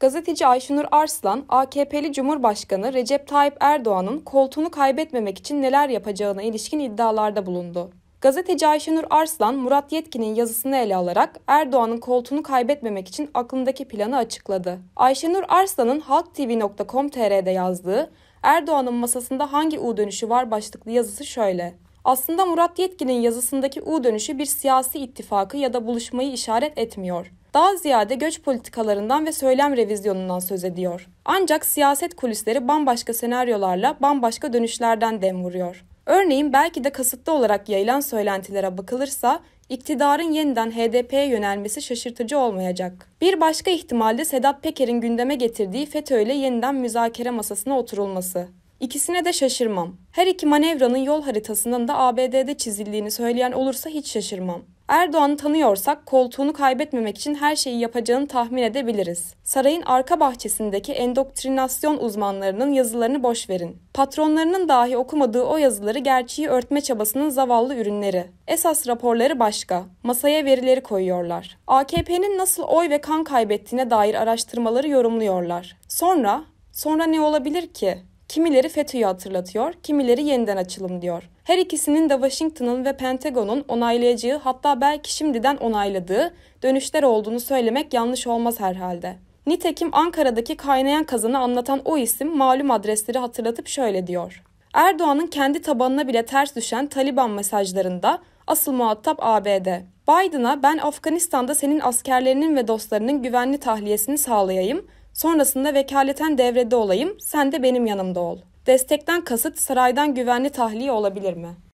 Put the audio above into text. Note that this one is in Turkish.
Gazeteci Ayşenur Arslan, AKP'li Cumhurbaşkanı Recep Tayyip Erdoğan'ın koltuğunu kaybetmemek için neler yapacağına ilişkin iddialarda bulundu. Gazeteci Ayşenur Arslan, Murat Yetkin'in yazısını ele alarak Erdoğan'ın koltuğunu kaybetmemek için aklındaki planı açıkladı. Ayşenur Arslan'ın halktv.com.tr'de yazdığı Erdoğan'ın masasında hangi U dönüşü var başlıklı yazısı şöyle. Aslında Murat Yetkin'in yazısındaki U dönüşü bir siyasi ittifakı ya da buluşmayı işaret etmiyor. Daha ziyade göç politikalarından ve söylem revizyonundan söz ediyor. Ancak siyaset kulisleri bambaşka senaryolarla bambaşka dönüşlerden dem vuruyor. Örneğin belki de kasıtlı olarak yayılan söylentilere bakılırsa iktidarın yeniden HDP'ye yönelmesi şaşırtıcı olmayacak. Bir başka ihtimalde Sedat Peker'in gündeme getirdiği FETÖ ile yeniden müzakere masasına oturulması. İkisine de şaşırmam. Her iki manevranın yol haritasından da ABD'de çizildiğini söyleyen olursa hiç şaşırmam. Erdoğan'ı tanıyorsak koltuğunu kaybetmemek için her şeyi yapacağını tahmin edebiliriz. Sarayın arka bahçesindeki endoktrinasyon uzmanlarının yazılarını boş verin. Patronlarının dahi okumadığı o yazıları gerçeği örtme çabasının zavallı ürünleri. Esas raporları başka. Masaya verileri koyuyorlar. AKP'nin nasıl oy ve kan kaybettiğine dair araştırmaları yorumluyorlar. Sonra, sonra ne olabilir ki? Kimileri FETÖ'yü hatırlatıyor, kimileri yeniden açılım diyor. Her ikisinin de Washington'ın ve Pentagon'un onaylayacağı hatta belki şimdiden onayladığı dönüşler olduğunu söylemek yanlış olmaz herhalde. Nitekim Ankara'daki kaynayan kazanı anlatan o isim malum adresleri hatırlatıp şöyle diyor. Erdoğan'ın kendi tabanına bile ters düşen Taliban mesajlarında asıl muhatap ABD. Biden'a ben Afganistan'da senin askerlerinin ve dostlarının güvenli tahliyesini sağlayayım.'' Sonrasında vekaleten devrede olayım, sen de benim yanımda ol. Destekten kasıt saraydan güvenli tahliye olabilir mi?''